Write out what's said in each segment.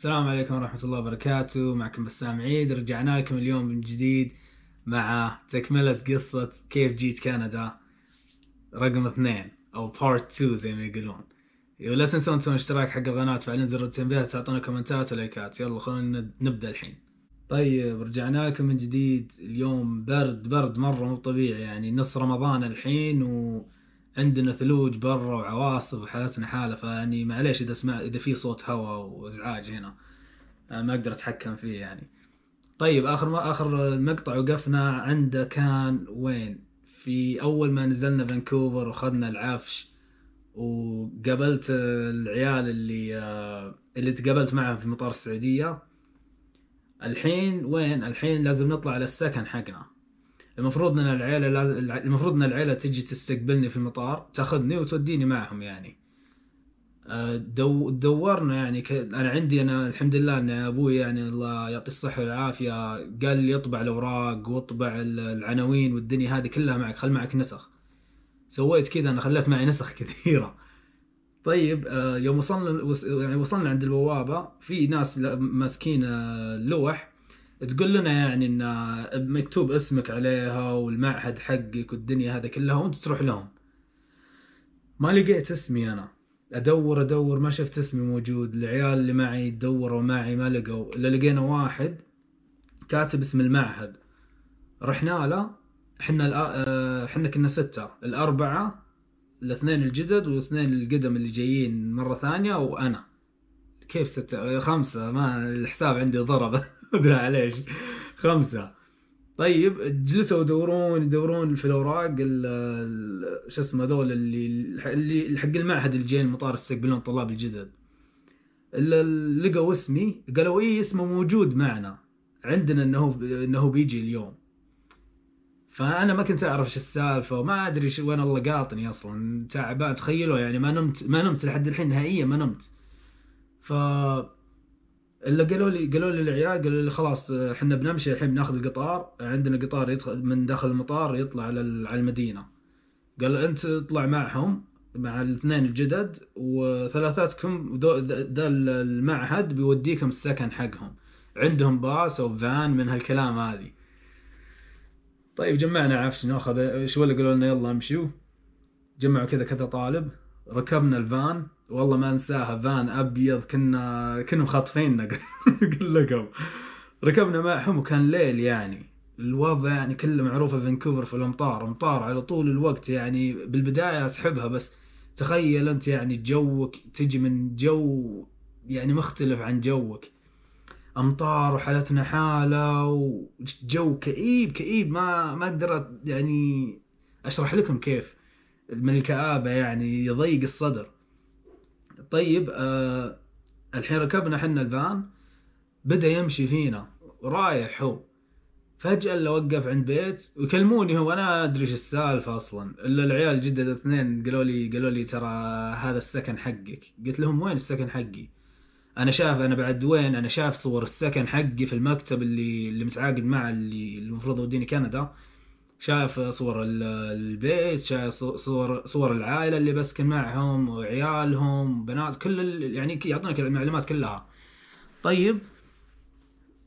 السلام عليكم ورحمة الله وبركاته معكم بسام عيد رجعنا لكم اليوم من جديد مع تكملة قصة كيف جيت كندا رقم اثنين او بارت 2 زي ما يقولون ولا تنسون تسوون اشتراك حق القناة وتفعلون زر التنبيهات تعطونا كومنتات ولايكات يلا خلونا نبدا الحين طيب رجعنا لكم من جديد اليوم برد برد مرة مو طبيعي يعني نص رمضان الحين و عندنا ثلوج برا وعواصف وحالتنا حاله فاني معليش اذا سمع اذا في صوت هواء وازعاج هنا آه، ما اقدر اتحكم فيه يعني طيب اخر ما اخر المقطع وقفنا عنده كان وين في اول ما نزلنا فانكوفر واخذنا العفش وقابلت العيال اللي آه، اللي تقابلت معهم في مطار السعوديه الحين وين الحين لازم نطلع على السكن حقنا المفروض ان العيله لازم المفروض ان العيله تجي تستقبلني في المطار تاخذني وتوديني معهم يعني آه، دو دورنا يعني ك... انا عندي انا الحمد لله ان ابوي يعني الله يعطي الصحه والعافيه قال لي اطبع الاوراق واطبع العناوين والدنيا هذه كلها معك خل معك نسخ سويت كذا انا خليت معي نسخ كثيره طيب آه، يوم وصلنا يعني وصلنا عند البوابه في ناس ماسكين آه، لوح تقول لنا يعني ان مكتوب اسمك عليها والمعهد حقك والدنيا هذا كلها وانت تروح لهم ما لقيت اسمي انا ادور ادور ما شفت اسمي موجود العيال اللي معي دوروا معي ما لقوا الا لقينا واحد كاتب اسم المعهد رحنا له احنا آه، احنا كنا ستة الأربعة الاثنين الجدد والاثنين القدم اللي جايين مرة ثانية وأنا كيف ستة خمسة ما الحساب عندي ضربه ادري علاش خمسه طيب جلسوا يدورون يدورون في الاوراق شو اسمه هذول اللي اللي حق المعهد اللي جايين المطار يستقبلون الطلاب الجدد لقوا اسمي قالوا اي اسمه موجود معنا عندنا انه انه بيجي اليوم فانا ما كنت اعرف شو السالفه وما ادري وين الله قاطني اصلا تعبان تخيلوا يعني ما نمت ما نمت لحد الحين نهائيا ما نمت ف الا قالوا لي قالوا لي العيال قالوا لي خلاص احنا بنمشي الحين بناخذ القطار عندنا قطار يدخل من داخل المطار يطلع على المدينه قال انت اطلع معهم مع الاثنين الجدد وثلاثاتكم ذا المعهد بيوديكم السكن حقهم عندهم باص او فان من هالكلام هذه طيب جمعنا عفش ناخذ شو اللي قالوا لنا يلا امشوا جمعوا كذا كذا طالب ركبنا الفان والله ما انساها فان ابيض كنا كنا مخاطفيننا لقب ركبنا معهم وكان ليل يعني الوضع يعني كله معروفه فانكوفر في الامطار امطار على طول الوقت يعني بالبدايه تحبها بس تخيل انت يعني جوك تجي من جو يعني مختلف عن جوك امطار وحالتنا حاله وجو كئيب كئيب ما ما اقدر يعني اشرح لكم كيف من الكآبه يعني يضيق الصدر طيب آه الحين ركبنا حنا الفان بدا يمشي فينا ورايح هو فجأة اللي وقف عند بيت ويكلموني هو انا ادري ايش السالفة اصلا الا العيال جدد اثنين قالوا لي قالوا لي ترى هذا السكن حقك قلت لهم وين السكن حقي انا شاف انا بعد وين انا شاف صور السكن حقي في المكتب اللي اللي متعاقد معه اللي المفروض يوديني كندا شايف صور البيت شايف صور صور العائله اللي بسكن معهم وعيالهم بنات كل يعني يعطونك المعلومات كلها طيب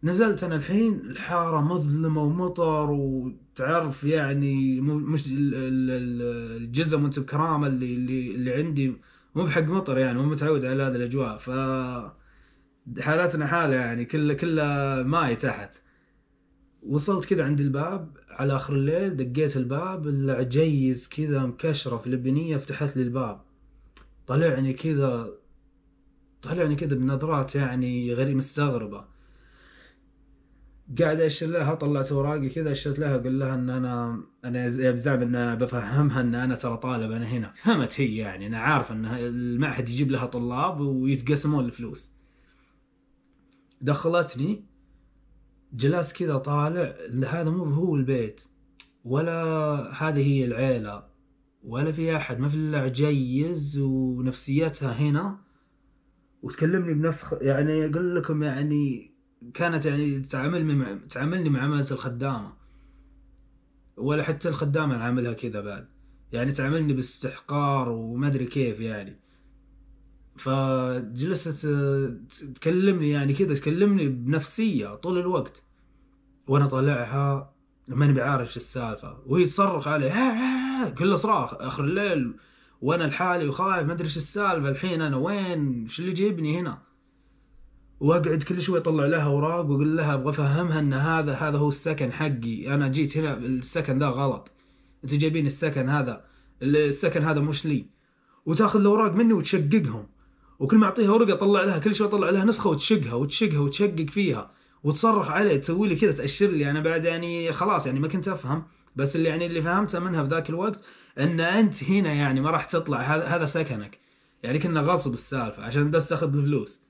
نزلت انا الحين الحاره مظلمه ومطر وتعرف يعني مش الجزء وانت بكرامه اللي اللي, اللي عندي مو بحق مطر يعني مو متعود على هذه الاجواء ف حالتنا حاله يعني كله كله ماي تحت وصلت كذا عند الباب على اخر الليل دقيت الباب العجيز كذا في لبنيه فتحت لي الباب طلعني كذا طلعني كذا بنظرات يعني غريب مستغربه قاعد اشير لها طلعت اوراقي كذا اشرت لها اقول لها ان انا انا بزعم ان انا بفهمها ان انا ترى طالب انا هنا فهمت هي يعني انا عارف ان المعهد يجيب لها طلاب ويتقسمون الفلوس دخلتني جلست كذا طالع هذا مو هو البيت ولا هذه هي العيلة ولا في أحد ما في إلا عجيز ونفسيتها هنا وتكلمني بنفس يعني أقول لكم يعني كانت يعني تعاملني مع تعاملني معاملة الخدامة ولا حتى الخدامة نعاملها كذا بعد يعني تعاملني باستحقار وما أدري كيف يعني فجلست آه، تكلمني يعني كذا تكلمني بنفسيه طول الوقت وانا طالعها ماني بعارف السالفه وهي تصرخ علي كله صراخ اخر الليل وانا لحالي وخايف ما ادري ايش السالفه الحين انا وين ايش اللي جيبني هنا واقعد كل شوي اطلع لها اوراق واقول لها ابغى افهمها ان هذا هذا هو السكن حقي انا جيت هنا السكن ذا غلط انت جايبين السكن هذا السكن هذا مش لي وتاخذ الاوراق مني وتشققهم وكل ما اعطيها ورقه اطلع لها كل شوي اطلع لها نسخه وتشقها وتشقها وتشقق فيها وتصرخ علي تسوي لي كذا تاشر لي انا بعد يعني خلاص يعني ما كنت افهم بس اللي يعني اللي فهمته منها بذاك الوقت ان انت هنا يعني ما راح تطلع هذا سكنك يعني كنا غصب السالفه عشان بس تاخذ الفلوس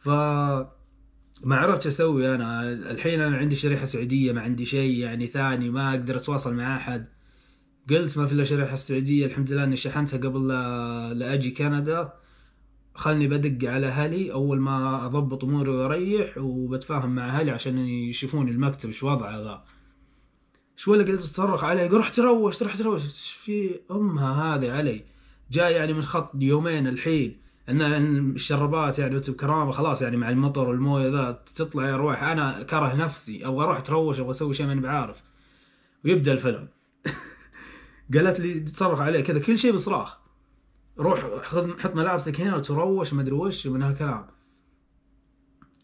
ف ما عرفت اسوي انا الحين انا عندي شريحه سعوديه ما عندي شيء يعني ثاني ما اقدر اتواصل مع احد قلت ما في الا شريحه السعوديه الحمد لله اني شحنتها قبل لا اجي كندا خلني بدق على اهلي اول ما اضبط اموري واريح وبتفاهم مع اهلي عشان يشوفون المكتب ايش وضعه ذا شوي اللي قدرت اتصرخ علي روح تروش روح تروش في امها هذه علي جاي يعني من خط يومين الحين ان الشربات يعني وتب بكرامه خلاص يعني مع المطر والمويه ذا تطلع يا روح انا كره نفسي ابغى اروح اتروش ابغى اسوي شيء ماني بعارف ويبدا الفيلم قالت لي تصرخ عليه كذا كل شيء بصراخ روح خذ حط ملابسك هنا وتروش ما ادري وش ومن هالكلام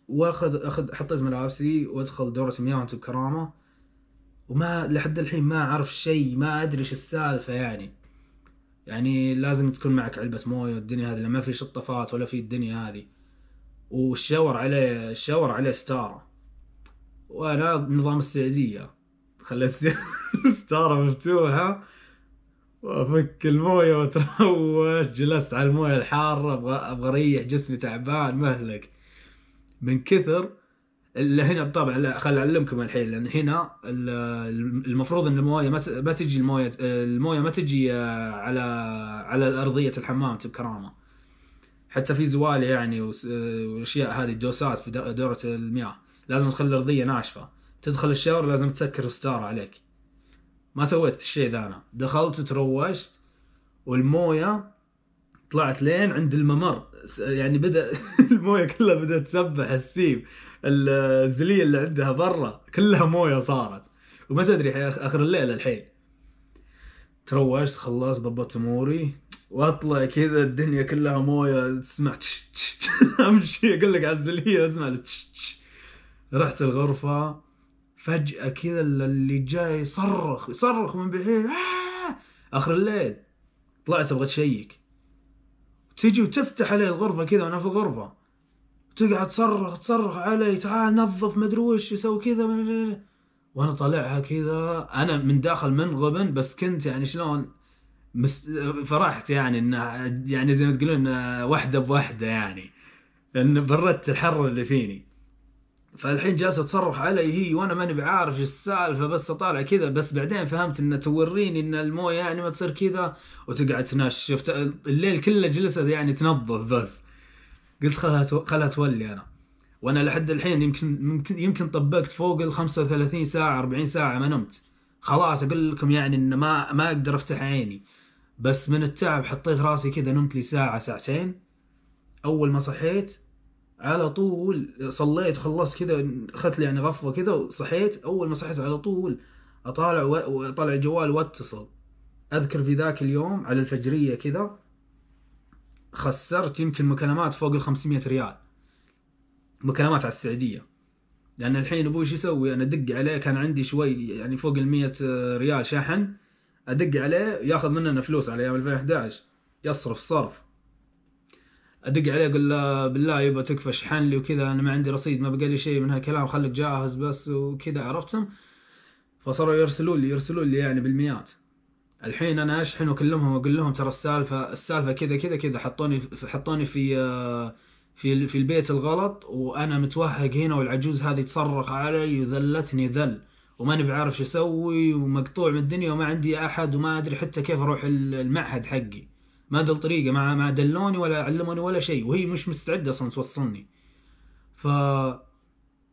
واخذ اخذ حطيت ملابسي وادخل دوره مياه وانت بكرامه وما لحد الحين ما اعرف شيء ما ادري ايش السالفه يعني يعني لازم تكون معك علبه مويه والدنيا هذه لما في شطفات ولا في الدنيا هذه والشاور عليه الشاور عليه ستاره وانا نظام السعوديه خلي الستاره مفتوحه وافك المويه واتروش جلست على المويه الحاره ابغى ابغى اريح جسمي تعبان مهلك من كثر اللي هنا طبعا لا خل اعلمكم الحين لان هنا المفروض ان المويه ما تجي المويه المويه ما تجي آه، على على ارضيه الحمام بكرامه حتى في زوال يعني آه، والاشياء هذه الدوسات في دوره المياه لازم تخلي الارضيه ناشفه تدخل الشاور لازم تسكر الستاره عليك ما سويت الشيء ذا انا دخلت تروشت والمويه طلعت لين عند الممر يعني بدا المويه كلها بدات تسبح السيب الزليه اللي عندها برا كلها مويه صارت وما تدري اخر الليل الحين تروشت خلاص ضبطت اموري واطلع كذا الدنيا كلها مويه تسمع تش تش امشي اقول لك على الزليه اسمع رحت الغرفه فجأة كذا اللي جاي يصرخ يصرخ من بعيد آه! آخر الليل طلعت أبغى تشيك تجي وتفتح عليه الغرفة كذا وأنا في الغرفة تقعد تصرخ تصرخ علي تعال نظف مدري وش يسوي كذا وأنا طالعها كذا أنا من داخل منغبن بس كنت يعني شلون مس... فرحت يعني انه يعني زي ما تقولون واحده بواحده يعني لان بردت الحر اللي فيني فالحين جالسه تصرخ علي هي وانا ماني بعارف السالفه بس اطالع كذا بس بعدين فهمت انه توريني ان المويه يعني ما تصير كذا وتقعد تنشف شفت الليل كله جلست يعني تنظف بس قلت خلها خلها تولي انا وانا لحد الحين يمكن يمكن يمكن طبقت فوق ال 35 ساعه 40 ساعه ما نمت خلاص اقول لكم يعني ان ما ما اقدر افتح عيني بس من التعب حطيت راسي كذا نمت لي ساعه ساعتين اول ما صحيت على طول صليت وخلصت كذا اخذت لي يعني غفوه كذا وصحيت اول ما صحيت على طول اطالع واطالع الجوال واتصل اذكر في ذاك اليوم على الفجريه كذا خسرت يمكن مكالمات فوق ال 500 ريال مكالمات على السعوديه لان الحين ابوي شو يسوي انا ادق عليه كان عندي شوي يعني فوق ال 100 ريال شحن ادق عليه ياخذ مننا فلوس على ايام 2011 يصرف صرف ادق عليه اقول له بالله يبا تكفى شحن لي وكذا انا ما عندي رصيد ما بقى لي شيء من هالكلام خليك جاهز بس وكذا عرفتم فصاروا يرسلوا لي يرسلوا لي يعني بالمئات الحين انا اشحن واكلمهم واقول لهم ترى السالفه السالفه كذا كذا كذا حطوني حطوني في آه، في في البيت الغلط وانا متوهق هنا والعجوز هذه تصرخ علي وذلتني ذل وماني بعارف شو اسوي ومقطوع من الدنيا وما عندي احد وما ادري حتى كيف اروح المعهد حقي ما دل طريقه ما ما دلوني ولا علموني ولا شيء وهي مش مستعده اصلا توصلني ف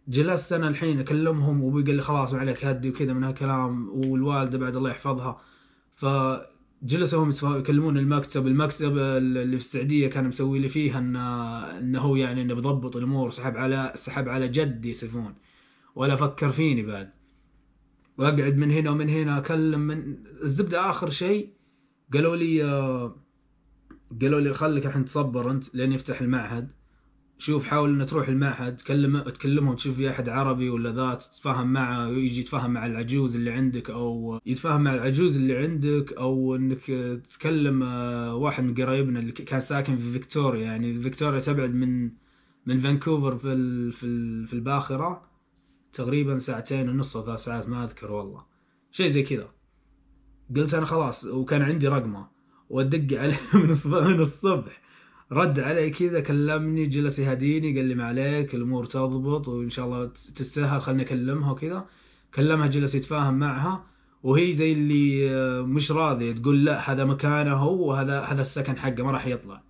جلست انا الحين اكلمهم وابوي قال لي خلاص ما عليك هدي وكذا من هالكلام والوالده بعد الله يحفظها ف جلسوا هم يكلمون المكتب المكتب اللي في السعوديه كان مسوي لي فيها انه انه هو يعني انه بضبط الامور سحب على سحب على جدي سيفون ولا فكر فيني بعد واقعد من هنا ومن هنا اكلم من الزبده اخر شيء قالوا لي آه قالوا لي خليك الحين تصبر انت لين يفتح المعهد شوف حاول ان تروح المعهد تكلم تكلمهم تشوف في احد عربي ولا ذا تتفاهم معه يجي يتفاهم مع العجوز اللي عندك او يتفاهم مع العجوز اللي عندك او انك تكلم آه، واحد من قرايبنا اللي كان ساكن في فيكتوريا يعني فيكتوريا تبعد من من فانكوفر في ال في, ال في الباخره تقريبا ساعتين ونص او ثلاث ساعات ما اذكر والله شيء زي كذا قلت انا خلاص وكان عندي رقمه وادق عليه من من الصبح رد علي كذا كلمني جلس يهديني قال لي ما عليك الامور تضبط وان شاء الله تتسهل خلني اكلمها وكذا كلمها جلس يتفاهم معها وهي زي اللي آه، مش راضيه تقول لا هذا مكانه هو وهذا هذا السكن حقه ما راح يطلع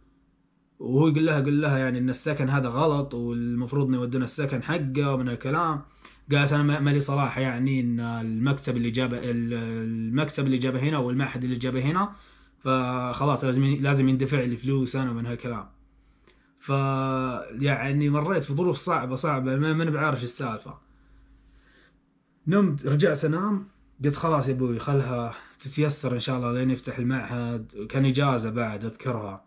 وهو يقول لها قل لها يعني ان السكن هذا غلط والمفروض يودون السكن حقه ومن الكلام قالت انا مالي صلاح يعني ان المكتب اللي جابه المكتب اللي جابه هنا والمعهد اللي جابه هنا فخلاص لازم لازم يندفع لي فلوس انا من هالكلام ف يعني مريت في ظروف صعبه صعبه ما من بعارف السالفه نمت رجعت انام قلت خلاص يا ابوي خلها تتيسر ان شاء الله لين يفتح المعهد كان اجازه بعد اذكرها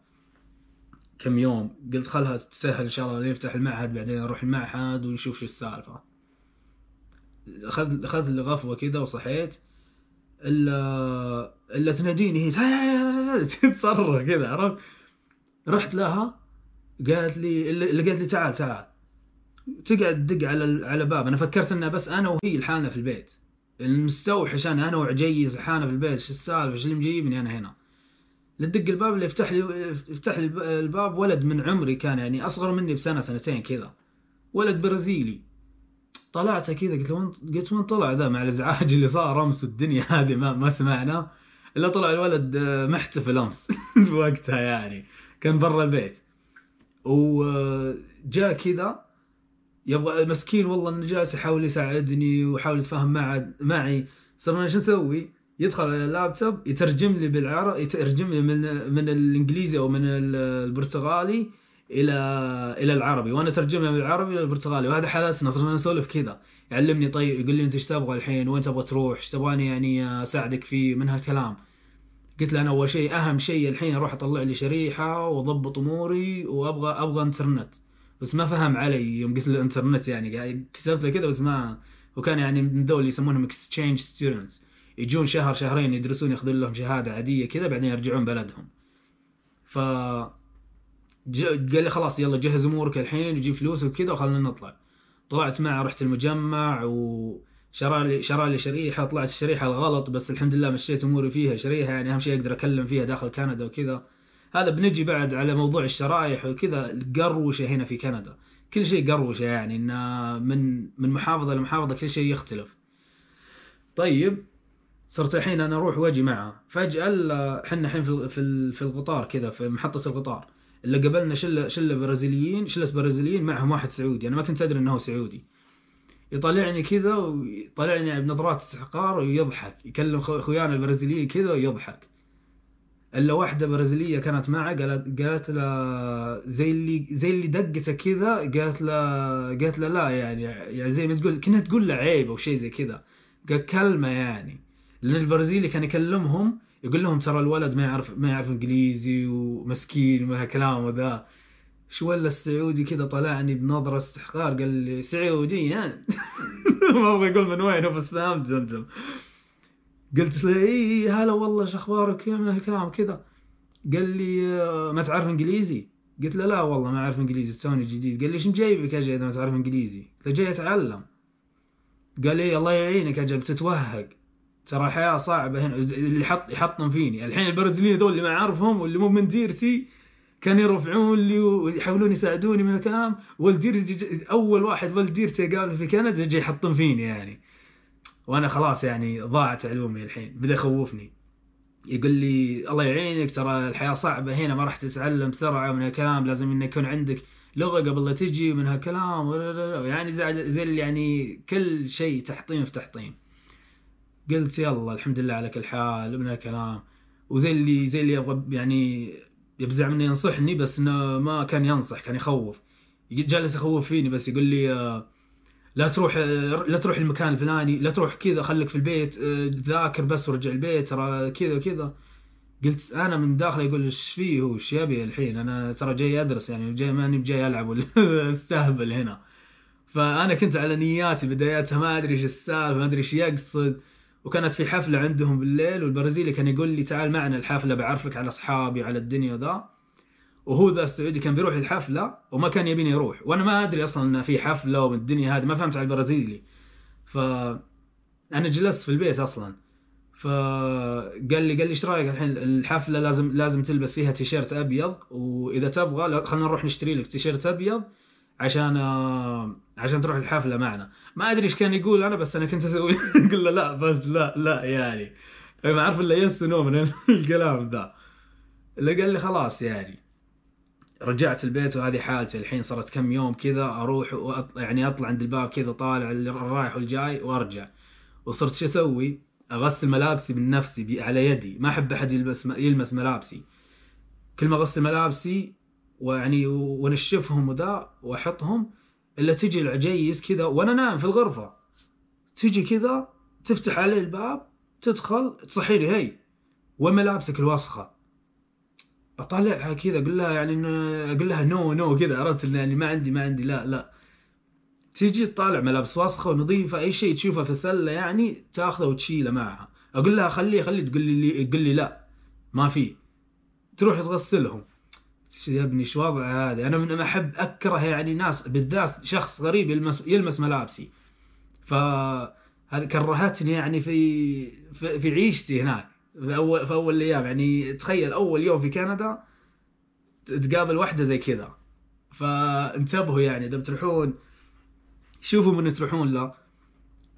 كم يوم قلت خلها تتسهل ان شاء الله لين يفتح المعهد بعدين اروح المعهد ونشوف شو السالفه اخذ اخذ لي غفوه كذا وصحيت الا الا تناديني هي تصرخ كذا عرفت رحت لها قالت لي اللي قالت لي تعال تعال تقعد تدق على على باب انا فكرت انها بس انا وهي لحالنا في البيت المستوحش انا انا وعجيز لحالنا في البيت شو السالفه شو اللي مجيبني انا هنا لدق الباب اللي يفتح لي يفتح لي الباب ولد من عمري كان يعني اصغر مني بسنه سنتين كذا ولد برازيلي طلعته كذا قلت له قلت وين طلع ذا مع الازعاج اللي صار امس والدنيا هذه ما, ما سمعنا الا طلع الولد آه، محتفل امس وقتها يعني كان برا البيت وجاء كذا يبغى مسكين والله انه جالس يحاول يساعدني ويحاول يتفاهم مع معي صرنا شو نسوي؟ يدخل على اللابتوب يترجم لي بالعربي يترجم لي من من الانجليزي او من البرتغالي الى الى العربي وانا ترجمها من العربي للبرتغالي وهذا حالاتنا صرنا نسولف كذا يعلمني طيب يقول لي انت ايش تبغى الحين وين تبغى تروح ايش تبغاني يعني اساعدك فيه من هالكلام قلت له انا اول شيء اهم شيء الحين اروح اطلع لي شريحه واضبط اموري وابغى ابغى انترنت بس ما فهم علي يوم قلت له انترنت يعني كتبت له كذا بس ما وكان يعني من ذول يسمونهم اكستشينج ستودنتس يجون شهر شهرين يدرسون ياخذون لهم شهاده عاديه كذا بعدين يرجعون بلدهم ف قال لي خلاص يلا جهز امورك الحين وجيب فلوس وكذا وخلنا نطلع طلعت معه رحت المجمع شرى لي شرى لي شريحه طلعت الشريحه الغلط بس الحمد لله مشيت اموري فيها شريحه يعني اهم شيء اقدر اكلم فيها داخل كندا وكذا هذا بنجي بعد على موضوع الشرايح وكذا القروشه هنا في كندا كل شيء قروشه يعني انه من من محافظه لمحافظه كل شيء يختلف طيب صرت الحين انا اروح واجي معه فجاه احنا الحين في في القطار كذا في محطه القطار اللي قابلنا شله شله برازيليين شله برازيليين معهم واحد سعودي انا ما كنت ادري انه سعودي يطالعني كذا ويطالعني بنظرات استحقار ويضحك يكلم اخويانا البرازيليين كذا ويضحك الا واحده برازيليه كانت معه قالت قالت له زي اللي زي اللي دقته كذا قالت له قالت له لا يعني يعني زي ما تقول كانها تقول له عيب او شيء زي كذا قال كلمه يعني لان البرازيلي كان يكلمهم يقول لهم ترى الولد ما يعرف ما يعرف انجليزي ومسكين كلام وذا شو ولا السعودي كذا طلعني بنظرة استحقار قال لي سعودي ها ما ابغى اقول من وين بس فهمت زمزم قلت له اي هلا والله شو اخبارك من هالكلام كذا قال لي آه، ما تعرف انجليزي قلت له لا والله ما اعرف انجليزي توني جديد قال لي ايش مجيبك اجي اذا ما تعرف انجليزي قلت له جاي اتعلم قال لي الله يعينك اجل بتتوهق ترى الحياه صعبه هنا اللي حط يحطم فيني الحين البرازيليين ذول اللي ما اعرفهم واللي مو من ديرتي كانوا يرفعون لي ويحاولون يساعدوني من الكلام والديرتي اول واحد والديرتي قال في كندا جاي يحطم فيني يعني وانا خلاص يعني ضاعت علومي الحين بدا يخوفني يقول لي الله يعينك ترى الحياه صعبه هنا ما راح تتعلم بسرعه من هالكلام لازم انه يكون عندك لغه قبل لا تجي من هالكلام يعني زي يعني كل شيء تحطيم في تحطيم قلت يلا الحمد لله على كل حال من الكلام وزي اللي زي اللي يبغى يعني يبزع مني ينصحني بس انه ما كان ينصح كان يخوف جالس يخوف فيني بس يقول لي آه، لا تروح آه، لا تروح المكان الفلاني لا تروح كذا خليك في البيت آه، ذاكر بس ورجع البيت ترى كذا وكذا قلت انا من داخلي يقول ايش فيه هو ايش يبي الحين انا ترى جاي ادرس يعني جاي ماني جاي العب استهبل هنا فانا كنت على نياتي بداياتها ما ادري ايش السالفه ما ادري ايش يقصد وكانت في حفله عندهم بالليل والبرازيلي كان يقول لي تعال معنا الحفله بعرفك على اصحابي على الدنيا ذا وهو ذا السعودي كان بيروح الحفله وما كان يبيني يروح وانا ما ادري اصلا انه في حفله والدنيا هذه ما فهمت على البرازيلي ف انا جلست في البيت اصلا فقال لي قال لي ايش رايك الحين الحفله لازم لازم تلبس فيها تيشيرت ابيض واذا تبغى خلينا نروح نشتري لك تيشيرت ابيض عشان آه، عشان تروح الحفله معنا ما ادري ايش كان يقول انا بس انا كنت اسوي اقول له لا بس لا لا يعني ما اعرف الا يس نو من الكلام ذا اللي قال لي خلاص يعني رجعت البيت وهذه حالتي الحين صارت كم يوم كذا اروح وأطلع يعني اطلع عند الباب كذا طالع الرايح والجاي وارجع وصرت شو اسوي؟ اغسل ملابسي من نفسي على يدي ما احب احد يلبس يلمس ملابسي كل ما اغسل ملابسي ويعني وانشفهم وذا واحطهم الا تجي العجيز كذا وانا نايم في الغرفه تجي كذا تفتح علي الباب تدخل تصحي لي هي وملابسك الوسخه اطالعها كذا اقول لها يعني اقول لها نو نو كذا عرفت يعني ما عندي ما عندي لا لا تيجي تطالع ملابس وسخه ونظيفه اي شيء تشوفه في سله يعني تاخذه وتشيله معها اقول لها خليه خليه تقول لي تقول لي لا ما في تروح تغسلهم يا ابني ايش وضع هذا انا من احب اكره يعني ناس بالذات شخص غريب يلمس يلمس ملابسي ف كرهتني يعني في في, في عيشتي هناك في اول في اول الايام يعني تخيل اول يوم في كندا تقابل واحده زي كذا فانتبهوا يعني اذا بتروحون شوفوا من تروحون له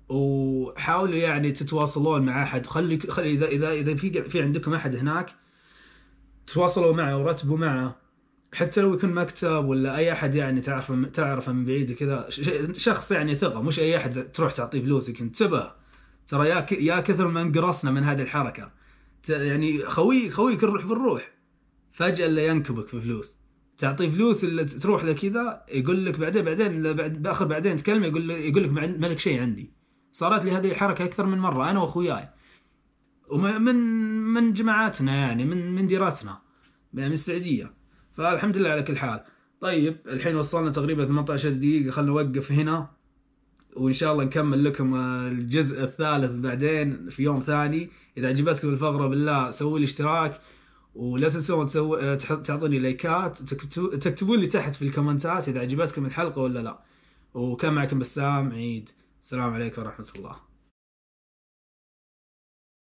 وحاولوا يعني تتواصلون مع احد خلي, خلي اذا اذا اذا في في عندكم احد هناك تواصلوا معه ورتبوا معه حتى لو يكون مكتب ولا اي احد يعني تعرف تعرفه من بعيد كذا شخص يعني ثقه مش اي احد تروح تعطيه فلوسك انتبه ترى يا يا كثر ما انقرصنا من هذه الحركه يعني خوي خويك الروح بالروح فجاه اللي ينكبك في فلوس تعطيه فلوس اللي تروح له كذا يقول لك بعدين بعدين بعد باخر بعدين تكلمه يقول يقول لك مالك شيء عندي صارت لي هذه الحركه اكثر من مره انا واخوياي ومن من جماعاتنا يعني من من دراستنا يعني من السعوديه فالحمد لله على كل حال طيب الحين وصلنا تقريبا 18 دقيقه خلنا نوقف هنا وان شاء الله نكمل لكم الجزء الثالث بعدين في يوم ثاني اذا عجبتكم الفقره بالله سووا لي اشتراك ولا تنسون تعطوني لايكات تكتب... تكتبون لي تحت في الكومنتات اذا عجبتكم الحلقه ولا لا وكان معكم بسام عيد السلام عليكم ورحمه الله